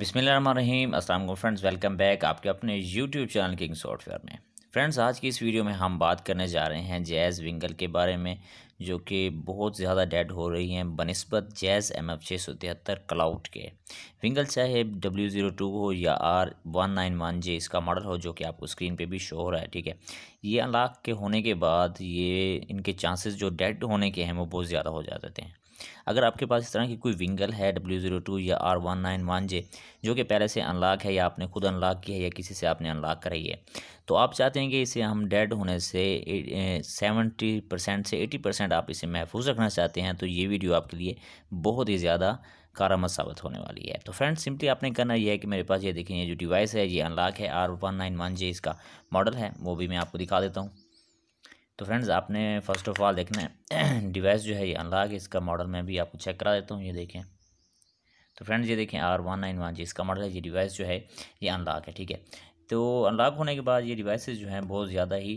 बिसमीम असल friends welcome back आपके अपने यूट्यूब चैनल किंग सॉफ्टवेयर में फ्रेंड्स आज की इस वीडियो में हम बात करने जा रहे हैं जैज़ विंगल के बारे में जो कि बहुत ज़्यादा डेड हो रही हैं बनस्बत जैज़ एम एफ छः सौ तिहत्तर क्लाउड के विंगल चाहे डब्ल्यू ज़ीरो टू हो या R one nine one J इसका मॉडल हो जो कि आपको स्क्रीन पे भी शो हो रहा है ठीक है ये अनलॉक के होने के बाद ये इनके चांसेस जो डेड होने के हैं वो बहुत ज़्यादा हो जाते हैं अगर आपके पास इस तरह की कोई विंगल है डब्ल्यू ज़ीरो टू या R one nine one J जो कि पहले से अनलॉक है या आपने खुद अनलॉक किया है या किसी से आपने अनलॉक कराई है तो आप चाहते हैं कि इसे हम डेड होने से सेवेंटी परसेंट से एटी परसेंट आप इसे महफूज रखना चाहते हैं तो ये वीडियो आपके लिए बहुत ही ज़्यादा कारामद साबित होने वाली है तो फ्रेंड्स सिंपली आपने करना यह है कि मेरे पास ये देखें ये जो डिवाइस है ये अनलॉक है R one nine one J इसका मॉडल है वो भी मैं आपको दिखा देता हूँ तो फ्रेंड्स आपने फ़र्स्ट ऑफ ऑल देखना है डिवाइस जो है ये अनलॉक है इसका मॉडल मैं भी आपको चेक करा देता हूँ ये देखें तो फ्रेंड्स ये देखें R one nine one G इसका मॉडल है ये डिवाइस जो है ये अनलॉक है ठीक है तो अनलॉक होने के बाद ये डिवाइसेस जो हैं बहुत ज़्यादा ही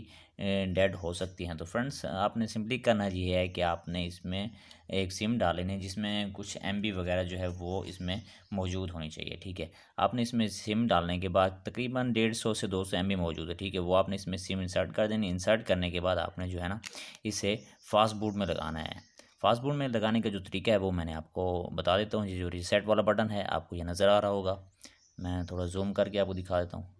डेड हो सकती हैं तो फ्रेंड्स आपने सिंपली करना ये है कि आपने इसमें एक सिम डाल लेनी जिसमें कुछ एम वगैरह जो है वो इसमें मौजूद होनी चाहिए ठीक है आपने इसमें सिम डालने के बाद तकरीबन डेढ़ सौ से दो सौ एम मौजूद है ठीक है वो आपने इसमें सिम इंसर्ट कर देनी इंसर्ट करने के बाद आपने जो है ना इसे फास्ट बूट में लगाना है फास्ट बूट में लगाने का जो तरीका है वो मैंने आपको बता देता हूँ ये जो रिसेट वाला बटन है आपको यह नज़र आ रहा होगा मैं थोड़ा जूम करके आपको दिखा देता हूँ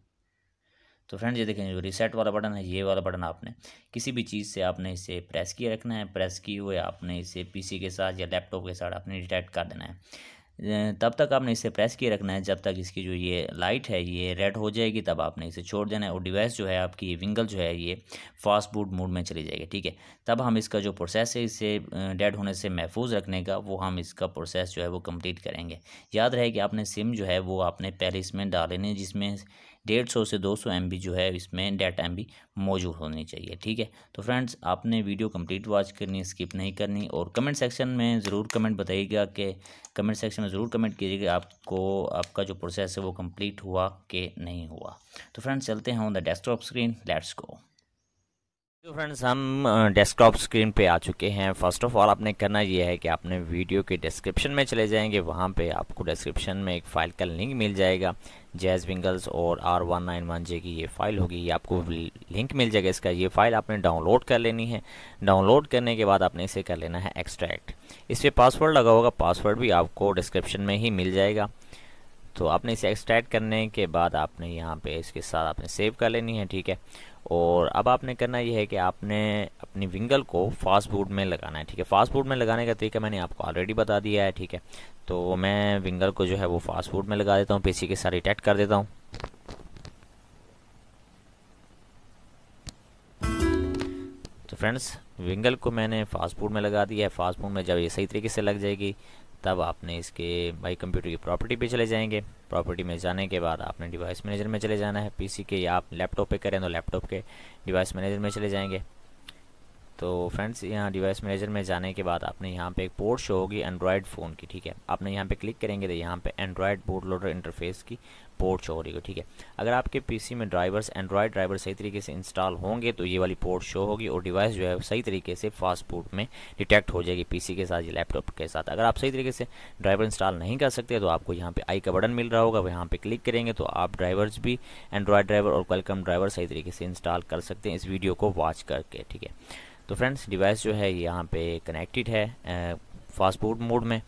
तो फ्रेंड्स ये देखें जो रिसेट वाला बटन है ये वाला बटन आपने किसी भी चीज़ से आपने इसे प्रेस किए रखना है प्रेस किए हुए आपने इसे पीसी के साथ या लैपटॉप के साथ आपने डिटेक्ट कर देना है तब तक आपने इसे प्रेस किए रखना है जब तक इसकी जो ये लाइट है ये रेड हो जाएगी तब आपने इसे छोड़ देना है और डिवाइस जो है आपकी विंगल जो है ये फास्ट बूट मोड में चली जाएगी ठीक है तब हम इसका जो प्रोसेस है इसे डेड होने से महफूज रखने का वो हम इसका प्रोसेस जो है वो कंप्लीट करेंगे याद रहे कि आपने सिम जो है वो आपने पहले इसमें डालेनी जिसमें डेढ़ सौ से दो सौ एम बी जो है इसमें डाटा एम मौजूद होनी चाहिए ठीक है तो फ्रेंड्स आपने वीडियो कंप्लीट वॉच करनी स्किप नहीं करनी और कमेंट सेक्शन में ज़रूर कमेंट बताइएगा कि कमेंट सेक्शन में ज़रूर कमेंट कीजिएगा आपको आपका जो प्रोसेस है वो कम्प्लीट हुआ कि नहीं हुआ तो फ्रेंड्स चलते हैं on the desktop screen let's go तो फ्रेंड्स हम डेस्कटॉप स्क्रीन पे आ चुके हैं फर्स्ट ऑफ ऑल आपने करना यह है कि आपने वीडियो के डिस्क्रिप्शन में चले जाएंगे वहाँ पे आपको डिस्क्रिप्शन में एक फ़ाइल का लिंक मिल जाएगा जैज विंगल्स और R one nine one J की ये फ़ाइल होगी ये आपको लिंक मिल जाएगा इसका ये फ़ाइल आपने डाउनलोड कर लेनी है डाउनलोड करने के बाद आपने इसे कर लेना है एक्सट्रैक्ट इस पर पासवर्ड लगा होगा पासवर्ड भी आपको डिस्क्रिप्शन में ही मिल जाएगा तो आपने इसे एक्सट्रैक्ट करने के बाद आपने यहाँ पे इसके साथ आपने सेव कर लेनी है ठीक है और अब आपने करना यह है कि आपने अपनी विंगल को फास्ट बूट में लगाना है ठीक है फास्ट बूट में लगाने का तरीका मैंने आपको ऑलरेडी बता दिया है ठीक है तो मैं विंगल को जो है वो फास्ट बूट में लगा देता हूँ पीसी के साथ अटैच कर देता हूँ तो फ्रेंड्स विंगल को मैंने फास्ट फूड में लगा दिया है फास्ट फूड में जब ये सही तरीके से लग जाएगी तब आपने इसके भाई कंप्यूटर की प्रॉपर्टी पे चले जाएंगे प्रॉपर्टी में जाने के बाद आपने डिवाइस मैनेजर में चले जाना है पीसी के या आप लैपटॉप पे करें तो लैपटॉप के डिवाइस मैनेजर में चले जाएंगे तो फ्रेंड्स यहाँ डिवाइस मैनेजर में जाने के बाद आपने यहाँ पे एक पोर्ट शो होगी एंड्रॉयड फ़ोन की ठीक है आपने यहाँ पे क्लिक करेंगे तो यहाँ पे एंड्रॉयड बोर्ड लोडर इंटरफेस की पोर्ट शो हो रही है ठीक है अगर आपके पीसी में ड्राइवर्स एंड्रॉयड ड्राइवर सही तरीके से इंस्टॉल होंगे तो ये वाली पोर्ट शो होगी और डिवाइस जो है सही तरीके से फास्ट बूट में डिटेक्ट हो जाएगी पी के साथ या लैपटॉप के साथ अगर आप सही तरीके से ड्राइवर इंस्टॉल नहीं कर सकते तो आपको यहाँ पर आई का बटन मिल रहा होगा यहाँ पर क्लिक करेंगे तो आप ड्राइवर्स भी एंड्रॉयड ड्राइवर और वेलकम ड्राइवर सही तरीके से इंस्टॉल कर सकते हैं इस वीडियो को वॉच करके ठीक है तो फ्रेंड्स डिवाइस जो है यहाँ पे कनेक्टेड है फ़ास्ट बूट मोड में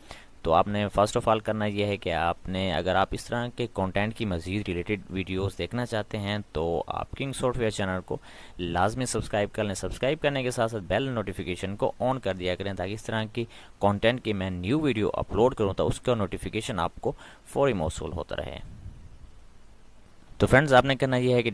तो आपने फ़र्स्ट ऑफ़ ऑल करना यह है कि आपने अगर आप इस तरह के कंटेंट की मज़ीद रिलेटेड वीडियोस देखना चाहते हैं तो आप किंग सॉफ्टवेयर चैनल को लाजमी सब्सक्राइब कर लें सब्सक्राइब करने के साथ साथ बेल नोटिफिकेशन को ऑन कर दिया करें ताकि इस तरह की कंटेंट की मैं न्यू वीडियो अपलोड करूँ तो उसका नोटिफिकेशन आपको फ़ौरी मौसू होता रहे तो फ्रेंड्स आपने करना यह है कि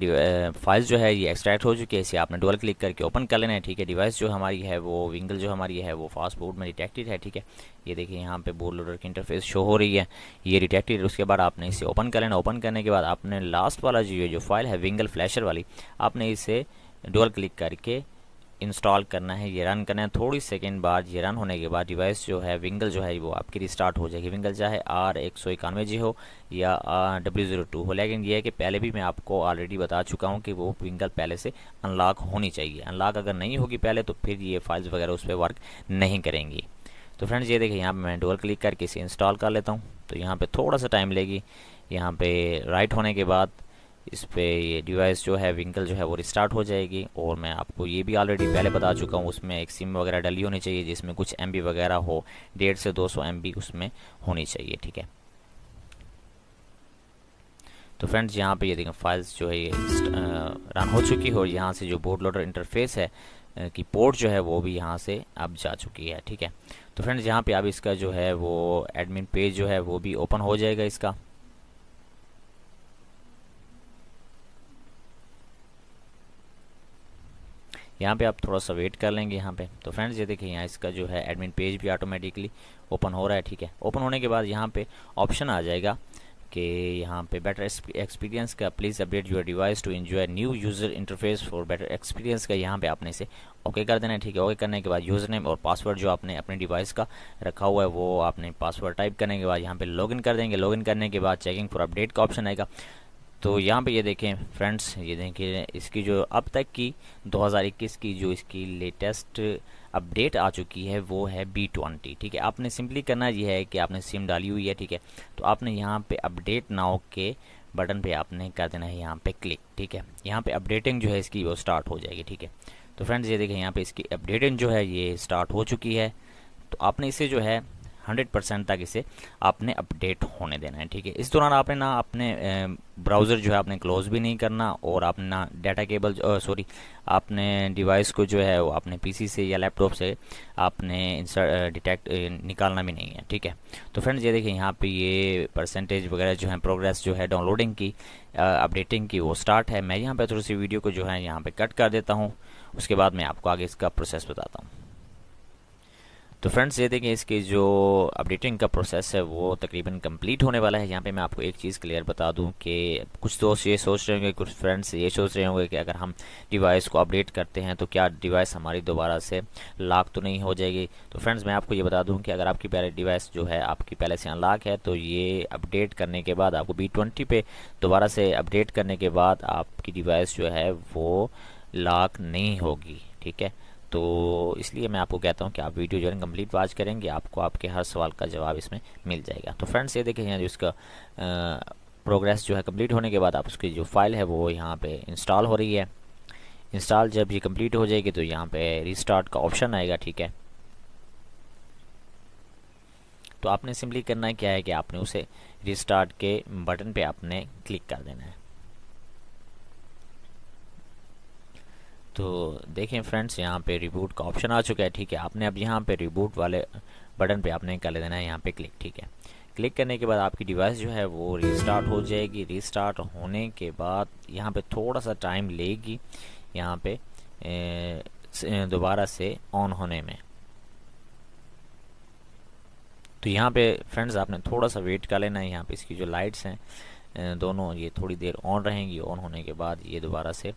फाइल जो है ये एक्सट्रैक्ट हो चुकी है इसे आपने डबल क्लिक करके ओपन कर लेना है ठीक है डिवाइस जो हमारी है वो विंगल जो हमारी है वो फास्ट बोर्ड में डिटेक्टेड है ठीक है ये देखिए यहाँ पे बोर्ड लोडर की इंटरफेस शो हो रही है ये डिटेक्टेड उसके बाद आपने इसे ओपन कर लेना ओपन करने के बाद आपने लास्ट वाला जो जो फाइल है विंगल फ्लैशर वाली आपने इसे डबल क्लिक करके इंस्टॉल करना है ये रन करना है थोड़ी सेकेंड बाद ये रन होने के बाद डिवाइस जो है विंगल जो है वो आपकी रिस्टार्ट हो जाएगी विंगल चाहे आर एक सौ इक्यानवे जी हो या डब्ल्यू ज़ीरो टू हो लेकिन ये है कि पहले भी मैं आपको ऑलरेडी बता चुका हूँ कि वो विंगल पहले से अनलॉक होनी चाहिए अनलॉक अगर नहीं होगी पहले तो फिर ये फाइल्स वगैरह उस पर वर्क नहीं करेंगी तो फ्रेंड्स ये देखिए यहाँ पर मैं डोल क्लिक करके इसे इंस्टॉल कर लेता हूँ तो यहाँ पर थोड़ा सा टाइम लेगी यहाँ पर राइट होने के बाद इस पर ये डिवाइस जो है विंकल जो है वो रिस्टार्ट हो जाएगी और मैं आपको ये भी ऑलरेडी पहले बता चुका हूँ उसमें एक सिम वगैरह डली होनी चाहिए जिसमें कुछ एम वगैरह हो डेढ़ से दो सौ उसमें होनी चाहिए ठीक है तो फ्रेंड्स यहाँ पे ये देखें फाइल्स जो है ये रन हो चुकी है और यहाँ से जो बोर्ड लोडर इंटरफेस है की पोर्ट जो है वो भी यहाँ से अब जा चुकी है ठीक है तो फ्रेंड्स यहाँ पे अब इसका जो है वो एडमिन पेज जो है वो भी ओपन हो जाएगा इसका यहाँ पे आप थोड़ा सा वेट कर लेंगे यहाँ पे तो फ्रेंड्स ये देखिए यहाँ इसका जो है एडमिन पेज भी ऑटोमेटिकली ओपन हो रहा है ठीक है ओपन होने के बाद यहाँ पे ऑप्शन आ जाएगा कि यहाँ पे बेटर एक्सपीरियंस का please update your device to enjoy new user interface for better experience का यहाँ पे आपने इसे ओके कर देना है ठीक है ओके करने के बाद यूज़र नेम और पासवर्ड जो आपने अपने डिवाइस का रखा हुआ है वो आपने पासवर्ड टाइप करने के बाद यहाँ पे लॉगिन कर देंगे लॉगिन करने के बाद चेकिंग फॉर अपडेट का ऑप्शन आएगा तो यहाँ पे ये देखें फ्रेंड्स ये देखें इसकी जो अब तक की 2021 की जो इसकी लेटेस्ट अपडेट आ चुकी है वो है बी ट्वेंटी ठीक है आपने सिंपली करना ये है कि आपने सिम डाली हुई है ठीक है तो आपने यहाँ पे अपडेट नाव के बटन पे आपने कर देना है यहाँ पे क्लिक ठीक है यहाँ पे अपडेटिंग जो है इसकी वो स्टार्ट हो जाएगी ठीक है तो फ्रेंड्स ये देखें यहाँ पर इसकी अपडेटिंग जो है ये स्टार्ट हो चुकी है तो आपने इसे जो है हंड्रेड परसेंट तक इसे आपने अपडेट होने देना है ठीक है इस दौरान आपने ना अपने ब्राउज़र जो है आपने क्लोज भी नहीं करना और आपने ना डाटा केबल सॉरी आपने डिवाइस को जो है वो आपने पीसी से या लैपटॉप से आपने डिटेक्ट निकालना भी नहीं है ठीक है तो फ्रेंड्स ये देखिए यहाँ पे ये परसेंटेज वगैरह जो है प्रोग्रेस जो है डाउनलोडिंग की अपडेटिंग की वो स्टार्ट है मैं यहाँ पर थोड़ी सी वीडियो को जो है यहाँ पर कट कर देता हूँ उसके बाद मैं आपको आगे इसका प्रोसेस बताता हूँ तो फ्रेंड्स ये देखें इसके जो अपडेटिंग का प्रोसेस है वो तकरीबन कंप्लीट होने वाला है यहाँ पे मैं आपको एक चीज़ क्लियर बता दूँ कि कुछ दोस्त ये सोच रहे होंगे कुछ फ्रेंड्स ये सोच रहे होंगे कि अगर हम डिवाइस को अपडेट करते हैं तो क्या डिवाइस हमारी दोबारा से लॉक तो नहीं हो जाएगी तो फ्रेंड्स मैं आपको ये बता दूँ कि अगर आपकी पहले डिवाइस जो है आपकी पहले से अनलॉक है तो ये अपडेट करने के बाद आपको बी ट्वेंटी पे दोबारा से अपडेट करने के बाद आपकी डिवाइस जो है वो लॉक नहीं होगी ठीक है तो इसलिए मैं आपको कहता हूँ कि आप वीडियो जो है कम्प्लीट वॉच करेंगे आपको आपके हर सवाल का जवाब इसमें मिल जाएगा तो फ्रेंड्स ये देखें यहाँ जो इसका प्रोग्रेस जो है कम्प्लीट होने के बाद आप उसकी जो फाइल है वो यहाँ पर इंस्टॉल हो रही है इंस्टॉल जब ये कम्प्लीट हो जाएगी तो यहाँ पर रिस्टार्ट का ऑप्शन आएगा ठीक है तो आपने सिंपली करना है क्या है कि आपने उसे रिस्टार्ट के बटन पे आपने क्लिक कर देना है तो देखें फ्रेंड्स यहाँ पे रिबूट का ऑप्शन आ चुका है ठीक है आपने अब यहाँ पे रिबूट वाले बटन पे आपने कर देना है यहाँ पे क्लिक ठीक है क्लिक करने के बाद आपकी डिवाइस जो है वो रिस्टार्ट हो जाएगी रिस्टार्ट होने के बाद यहाँ पे थोड़ा सा टाइम लेगी यहाँ पे दोबारा से ऑन होने में तो यहाँ पे फ्रेंड्स आपने थोड़ा सा वेट कर लेना है यहाँ पे इसकी जो लाइट्स हैं दोनों ये थोड़ी देर ऑन रहेंगी ऑन होने के बाद ये दोबारा से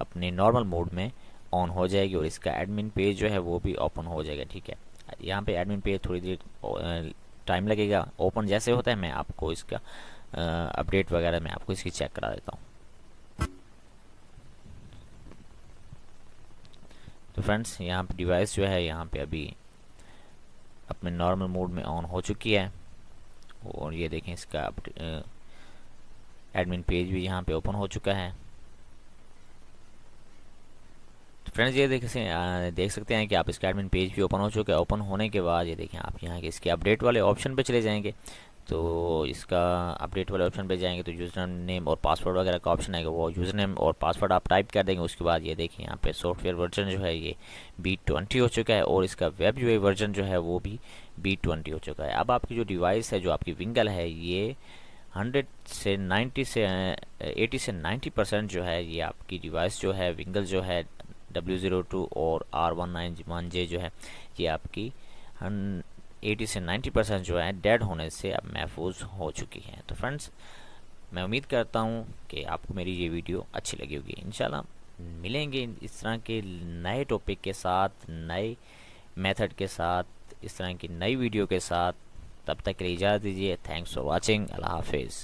अपने नॉर्मल मोड में ऑन हो जाएगी और इसका एडमिन पेज जो है वो भी ओपन हो जाएगा ठीक है यहाँ पे एडमिन पेज थोड़ी देर टाइम लगेगा ओपन जैसे होता है मैं आपको इसका अपडेट वगैरह मैं आपको इसकी चेक करा देता हूँ तो फ्रेंड्स यहाँ पे डिवाइस जो है यहाँ पे अभी अपने नॉर्मल मोड में ऑन हो चुकी है और ये देखें इसका एडमिन पेज भी यहाँ पे ओपन हो चुका है तो फ्रेंड्स ये देख हैं देख सकते हैं कि आप इसका एडमिन पेज भी ओपन हो चुका है ओपन होने के बाद ये देखें आप यहाँ के इसके अपडेट वाले ऑप्शन पे चले जाएंगे तो इसका अपडेट वाले ऑप्शन पे जाएंगे तो यूज़र नेम और पासवर्ड वगैरह का ऑप्शन आएगा वो यूज़र नेम और पासवर्ड आप टाइप कर देंगे उसके बाद ये देखें यहाँ पे सॉफ्टवेयर वर्जन जो है ये बी ट्वेंटी हो चुका है और इसका वेब जो है वर्जन जो है वो भी बी ट्वेंटी हो चुका है अब आपकी जो डिवाइस है जो आपकी विंगल है ये हंड्रेड से नाइन्टी से एटी से नाइन्टी परसेंट जो है ये आपकी डिवाइस जो है विंगल जो है डब्ल्यू ज़ीरो टू और R one nine one J जो है ये आपकी एटी से नाइन्टी परसेंट जो है डेड होने से अब महफूज हो चुकी है तो फ्रेंड्स मैं उम्मीद करता हूँ कि आपको मेरी ये वीडियो अच्छी लगी होगी इन मिलेंगे इस तरह के नए टॉपिक के साथ नए मेथड के साथ इस तरह की नई वीडियो के साथ तब तक के लिए इजाज़त दीजिए थैंक्स फॉर वॉचिंग अल्लाह हाफिज़